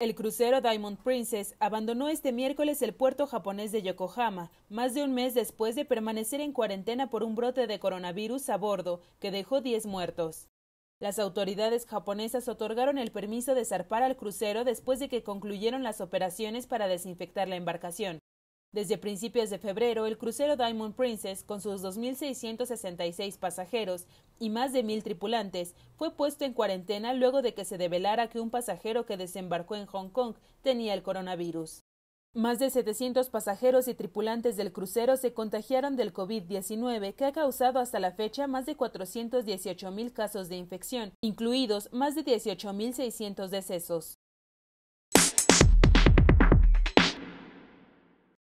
El crucero Diamond Princess abandonó este miércoles el puerto japonés de Yokohama, más de un mes después de permanecer en cuarentena por un brote de coronavirus a bordo, que dejó 10 muertos. Las autoridades japonesas otorgaron el permiso de zarpar al crucero después de que concluyeron las operaciones para desinfectar la embarcación. Desde principios de febrero, el crucero Diamond Princess, con sus 2.666 pasajeros y más de 1.000 tripulantes, fue puesto en cuarentena luego de que se develara que un pasajero que desembarcó en Hong Kong tenía el coronavirus. Más de 700 pasajeros y tripulantes del crucero se contagiaron del COVID-19, que ha causado hasta la fecha más de 418.000 casos de infección, incluidos más de 18.600 decesos.